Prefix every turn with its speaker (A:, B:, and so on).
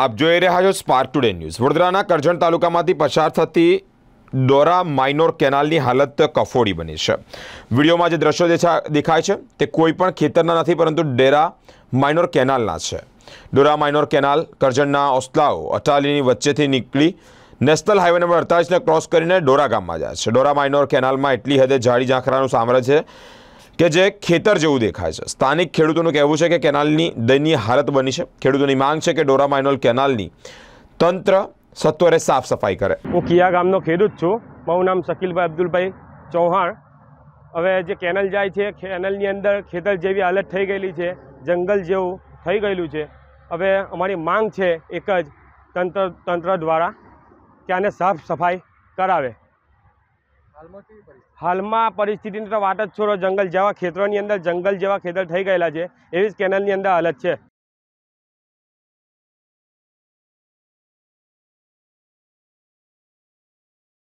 A: આપ જોઈ રહ્યા છો સ્પાર ટુડે ન્યૂઝ વડોદરાના કરજણ તાલુકામાંથી પસાર થતી ડોરા માઇનોર કેનાલની હાલત કફોડી બની છે વિડીયોમાં જે દ્રશ્યો દેખાય છે તે કોઈ પણ ખેતરના નથી પરંતુ ડેરા માઇનોર કેનાલના છે ડોરા માઇનોર કેનાલ કરજણના ઓસલાઓ અટાલીની વચ્ચેથી નીકળી નેશનલ હાઈવે નંબર અડતાલીસને ક્રોસ કરીને ડોરા ગામમાં જાય છે ડોરા માઇનોર કેનાલમાં એટલી હદે જાડી ઝાંખરાનું સામ્રાજ્ય છે કે જે ખેતર જેવું દેખાય છે સ્થાનિક ખેડૂતોનું કહેવું છે કે કેનાલની દયનીય હાલત બની છે ખેડૂતોની માંગ છે કે ડોરા માઇનોલ કેનાલની તંત્ર સત્વરે સાફ સફાઈ કરે
B: હું કિયા ગામનો ખેડૂત છું મારું નામ શકીલભાઈ અબ્દુલભાઈ ચૌહાણ હવે જે કેનલ જાય છે કેનલની અંદર ખેતર જેવી હાલત થઈ ગયેલી છે જંગલ જેવું થઈ ગયેલું છે હવે અમારી માંગ છે એક જ તંત્ર તંત્ર દ્વારા કે આને સાફ સફાઈ કરાવે હાલમાં પરિસ્થિતિની તો વાત જ છોડો જંગલ જેવા ખેતરોની અંદર જંગલ જેવા ખેતર થઈ ગયેલા છે એવી જ કેનલની અંદર હાલત છે